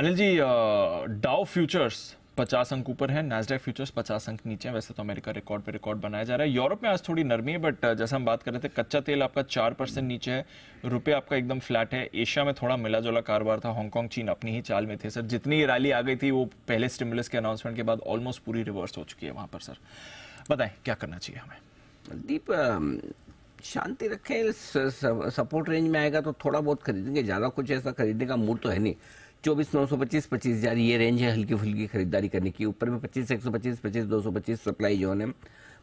अनिल जी Dow futures पचास अंक ऊपर है नेसडेक फ्यूचर्स पचास अंक नीचे हैं वैसे तो अमेरिका रिकॉर्ड पे रिकॉर्ड बनाया जा रहा है यूरोप में आज थोड़ी नरमी है बट जैसा हम बात कर रहे थे कच्चा तेल आपका चार परसेंट नीचे है रुपये आपका एकदम फ्लैट है एशिया में थोड़ा मिला जुला कारोबार था हांगकांग चीन अपनी ही चाल में थे सर जितनी रैली आ गई थी वो पहले स्टिमुलस के अनाउंसमेंट के बाद ऑलमोस्ट पूरी रिवर्स हो चुकी है वहाँ पर सर बताएं क्या करना चाहिए हमें दीप शांति रखें सपोर्ट रेंज में आएगा तो थोड़ा बहुत खरीदेंगे ज़्यादा कुछ ऐसा खरीदने का मूड तो है नहीं चौबीस नौ सौ पच्चीस पच्चीस हजार ये रेंज है हल्की फुल्की खरीदारी करने की ऊपर में पच्चीस एक सौ पच्चीस पच्चीस दो सौ पच्चीस सप्लाई जोन है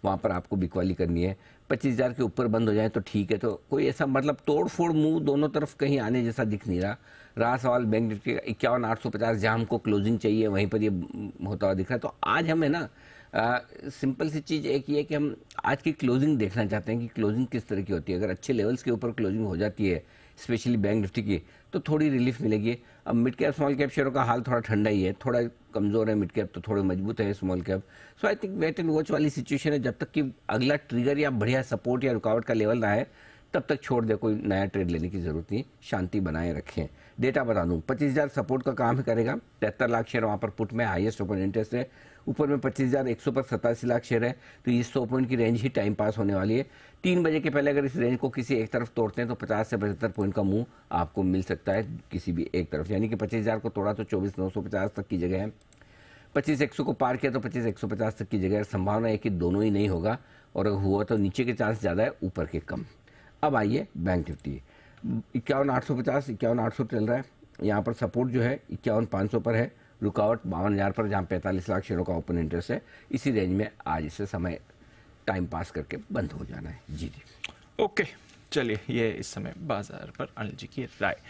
वहाँ पर आपको बिकवाली करनी है पच्चीस हज़ार के ऊपर बंद हो जाए तो ठीक है तो कोई ऐसा मतलब तोड़ फोड़ मुंह दोनों तरफ कहीं आने जैसा दिख नहीं रहा रहा सवाल बैंक निफ्टी इक्यावन आठ सौ पचास जहाँ हमको क्लोजिंग चाहिए वहीं पर ये होता हुआ दिख रहा है तो आज हमें ना आ, सिंपल सी चीज़ एक ही है कि हम आज की क्लोजिंग देखना चाहते हैं कि क्लोजिंग किस तरह की होती है अगर अच्छे लेवल्स के ऊपर क्लोजिंग हो जाती है स्पेशली बैंक निफ्टी की तो थोड़ी रिलीफ मिलेगी अब मिड कैप स्मॉल कैप शेयरों का हाल थोड़ा ठंडा ही है थोड़ा कमज़ोर है मिड कैप तो थोड़े मजबूत है small cap so I think wait and watch वाली सिचुएशन है जब तक कि अगला ट्रिगर या बढ़िया सपोर्ट या रुकावट का लेवल ना है तब तक छोड़ दे कोई नया ट्रेड लेने की जरूरत नहीं शांति बनाए रखें डेटा बता दूं पच्चीस हज़ार सपोर्ट का काम करेगा तिहत्तर लाख शेयर वहाँ पर पुट में हाईएस्ट ओपन इंटरेस्ट है ऊपर में पच्चीस हज़ार एक सौ पर सतासी लाख शेयर है तो ये सौ पॉइंट की रेंज ही टाइम पास होने वाली है तीन बजे के पहले अगर इस रेंज को किसी एक तरफ तोड़ते हैं तो पचास से पचहत्तर पॉइंट का मुंह आपको मिल सकता है किसी भी एक तरफ यानी कि पच्चीस हज़ार को तोड़ा तो चौबीस नौ सौ पचास तक की जगह है पच्चीस एक सौ को पार किया तो पच्चीस एक सौ पचास तक की जगह संभावना है कि दोनों ही नहीं होगा और अगर हुआ तो नीचे के चांस ज़्यादा है ऊपर के कम अब आइए बैंक निफ्टी इक्यावन आठ सौ पचास इक्यावन आठ सौ चल रहा है यहाँ पर सपोर्ट जो है इक्यावन पाँच सौ पर है रुकावट बावन हज़ार पर जहाँ पैंतालीस लाख शेयरों का ओपन इंटरेस्ट है इसी रेंज में आज इसे समय टाइम पास करके बंद हो जाना है जी जी ओके चलिए ये इस समय बाजार पर अनिल जी की राय